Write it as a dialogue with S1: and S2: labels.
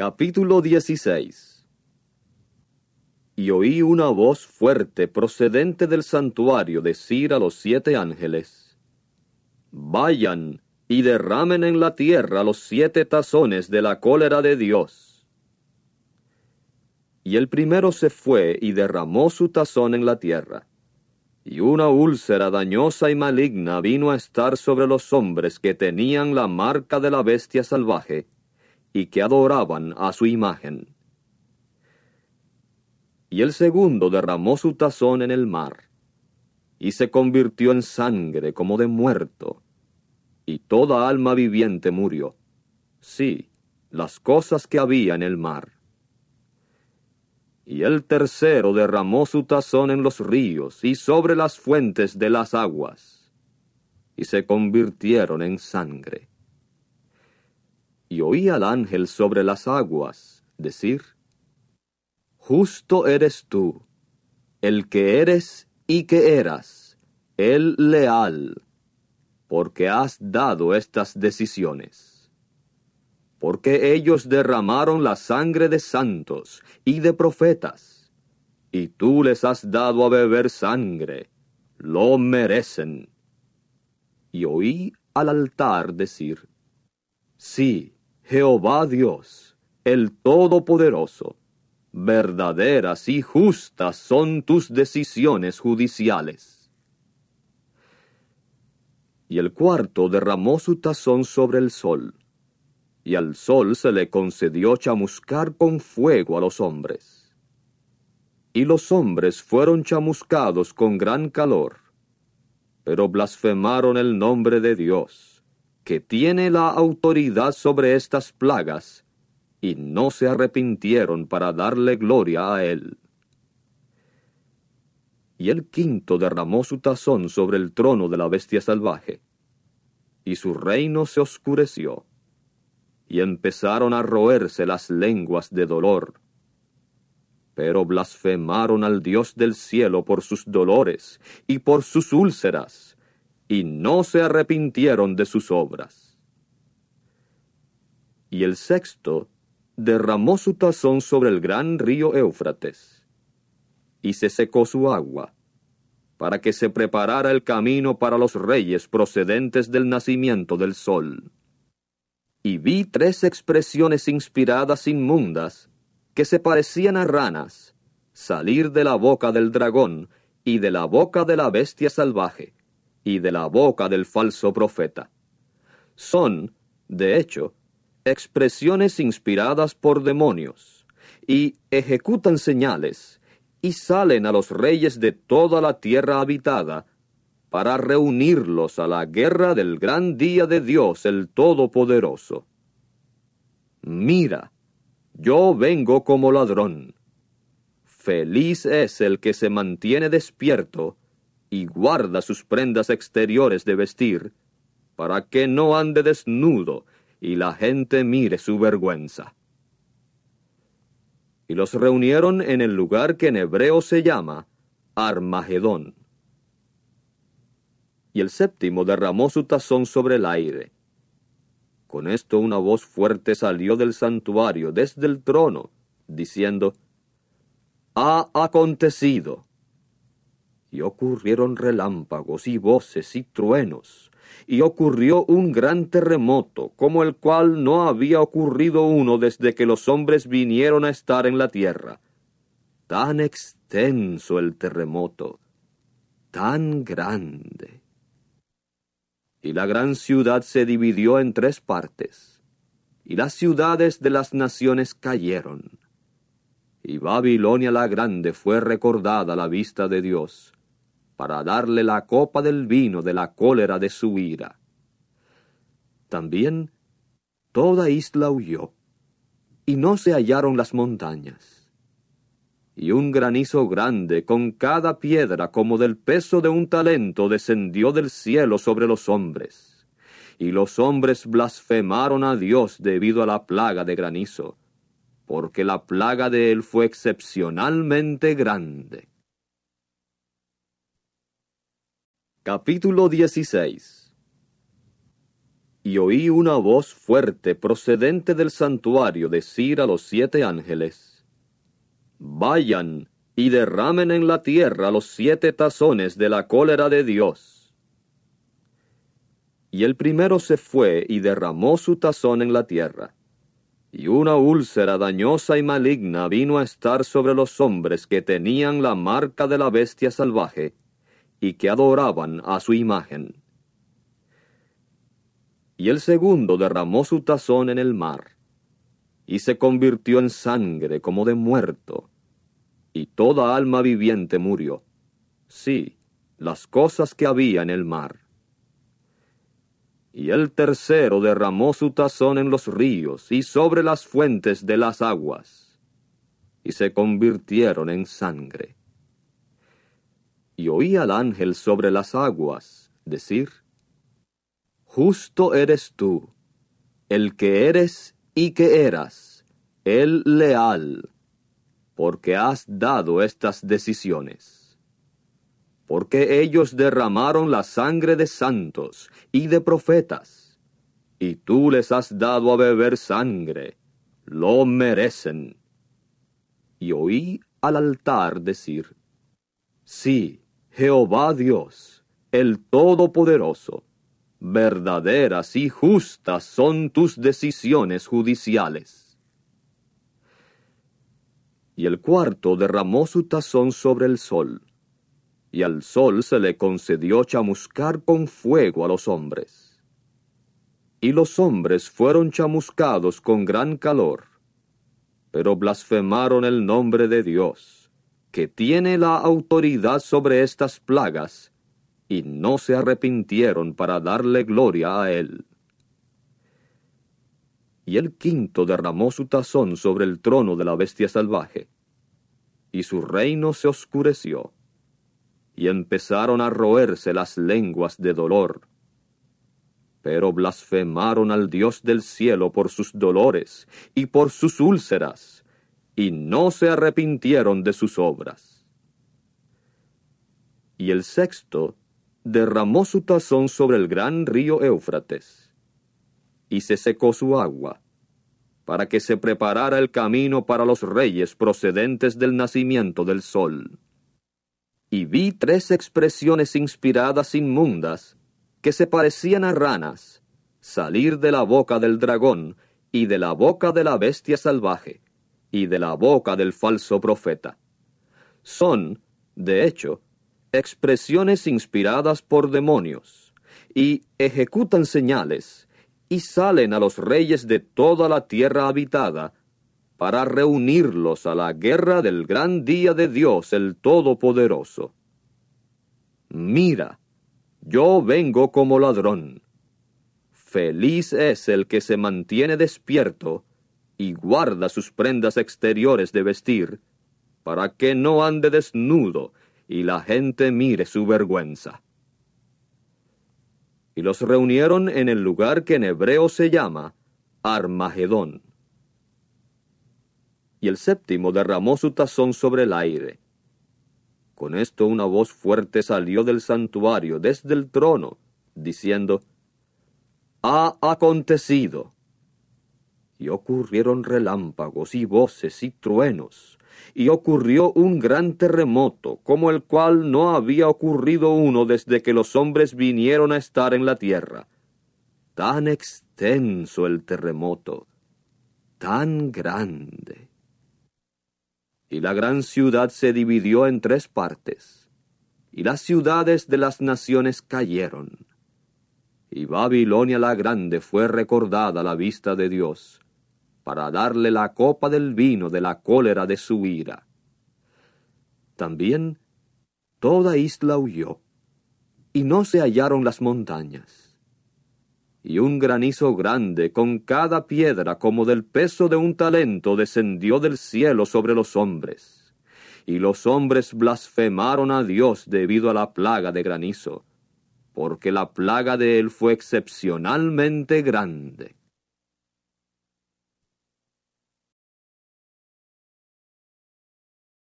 S1: Capítulo 16 Y oí una voz fuerte procedente del santuario decir a los siete ángeles, Vayan y derramen en la tierra los siete tazones de la cólera de Dios. Y el primero se fue y derramó su tazón en la tierra. Y una úlcera dañosa y maligna vino a estar sobre los hombres que tenían la marca de la bestia salvaje y que adoraban a su imagen. Y el segundo derramó su tazón en el mar, y se convirtió en sangre como de muerto, y toda alma viviente murió. Sí, las cosas que había en el mar. Y el tercero derramó su tazón en los ríos y sobre las fuentes de las aguas, y se convirtieron en sangre y oí al ángel sobre las aguas decir, Justo eres tú, el que eres y que eras, el leal, porque has dado estas decisiones. Porque ellos derramaron la sangre de santos y de profetas, y tú les has dado a beber sangre, lo merecen. Y oí al altar decir, Sí, Jehová Dios, el Todopoderoso, verdaderas y justas son tus decisiones judiciales. Y el cuarto derramó su tazón sobre el sol, y al sol se le concedió chamuscar con fuego a los hombres. Y los hombres fueron chamuscados con gran calor, pero blasfemaron el nombre de Dios que tiene la autoridad sobre estas plagas, y no se arrepintieron para darle gloria a él. Y el quinto derramó su tazón sobre el trono de la bestia salvaje, y su reino se oscureció, y empezaron a roerse las lenguas de dolor. Pero blasfemaron al Dios del cielo por sus dolores y por sus úlceras y no se arrepintieron de sus obras. Y el sexto derramó su tazón sobre el gran río Éufrates, y se secó su agua, para que se preparara el camino para los reyes procedentes del nacimiento del sol. Y vi tres expresiones inspiradas inmundas, que se parecían a ranas, salir de la boca del dragón y de la boca de la bestia salvaje y de la boca del falso profeta. Son, de hecho, expresiones inspiradas por demonios, y ejecutan señales, y salen a los reyes de toda la tierra habitada, para reunirlos a la guerra del gran día de Dios el Todopoderoso. Mira, yo vengo como ladrón. Feliz es el que se mantiene despierto, y guarda sus prendas exteriores de vestir, para que no ande desnudo y la gente mire su vergüenza. Y los reunieron en el lugar que en hebreo se llama Armagedón. Y el séptimo derramó su tazón sobre el aire. Con esto una voz fuerte salió del santuario desde el trono, diciendo, Ha acontecido y ocurrieron relámpagos y voces y truenos, y ocurrió un gran terremoto, como el cual no había ocurrido uno desde que los hombres vinieron a estar en la tierra. Tan extenso el terremoto, tan grande. Y la gran ciudad se dividió en tres partes, y las ciudades de las naciones cayeron. Y Babilonia la grande fue recordada a la vista de Dios, para darle la copa del vino de la cólera de su ira. También toda isla huyó, y no se hallaron las montañas. Y un granizo grande con cada piedra como del peso de un talento descendió del cielo sobre los hombres. Y los hombres blasfemaron a Dios debido a la plaga de granizo, porque la plaga de él fue excepcionalmente grande. Capítulo 16 Y oí una voz fuerte procedente del santuario decir a los siete ángeles, Vayan y derramen en la tierra los siete tazones de la cólera de Dios. Y el primero se fue y derramó su tazón en la tierra. Y una úlcera dañosa y maligna vino a estar sobre los hombres que tenían la marca de la bestia salvaje y que adoraban a su imagen. Y el segundo derramó su tazón en el mar, y se convirtió en sangre como de muerto, y toda alma viviente murió. Sí, las cosas que había en el mar. Y el tercero derramó su tazón en los ríos y sobre las fuentes de las aguas, y se convirtieron en sangre y oí al ángel sobre las aguas decir, Justo eres tú, el que eres y que eras, el leal, porque has dado estas decisiones. Porque ellos derramaron la sangre de santos y de profetas, y tú les has dado a beber sangre, lo merecen. Y oí al altar decir, Sí, Jehová Dios, el Todopoderoso, verdaderas y justas son tus decisiones judiciales. Y el cuarto derramó su tazón sobre el sol, y al sol se le concedió chamuscar con fuego a los hombres. Y los hombres fueron chamuscados con gran calor, pero blasfemaron el nombre de Dios que tiene la autoridad sobre estas plagas, y no se arrepintieron para darle gloria a él. Y el quinto derramó su tazón sobre el trono de la bestia salvaje, y su reino se oscureció, y empezaron a roerse las lenguas de dolor. Pero blasfemaron al Dios del cielo por sus dolores y por sus úlceras y no se arrepintieron de sus obras. Y el sexto derramó su tazón sobre el gran río Éufrates, y se secó su agua, para que se preparara el camino para los reyes procedentes del nacimiento del sol. Y vi tres expresiones inspiradas inmundas, que se parecían a ranas, salir de la boca del dragón y de la boca de la bestia salvaje y de la boca del falso profeta. Son, de hecho, expresiones inspiradas por demonios, y ejecutan señales, y salen a los reyes de toda la tierra habitada, para reunirlos a la guerra del gran día de Dios el Todopoderoso. Mira, yo vengo como ladrón. Feliz es el que se mantiene despierto, y guarda sus prendas exteriores de vestir, para que no ande desnudo y la gente mire su vergüenza. Y los reunieron en el lugar que en hebreo se llama Armagedón. Y el séptimo derramó su tazón sobre el aire. Con esto una voz fuerte salió del santuario desde el trono, diciendo, Ha acontecido y ocurrieron relámpagos y voces y truenos, y ocurrió un gran terremoto, como el cual no había ocurrido uno desde que los hombres vinieron a estar en la tierra. Tan extenso el terremoto, tan grande. Y la gran ciudad se dividió en tres partes, y las ciudades de las naciones cayeron. Y Babilonia la grande fue recordada a la vista de Dios, para darle la copa del vino de la cólera de su ira. También toda isla huyó, y no se hallaron las montañas. Y un granizo grande con cada piedra como del peso de un talento descendió del cielo sobre los hombres. Y los hombres blasfemaron a Dios debido a la plaga de granizo, porque la plaga de él fue excepcionalmente grande.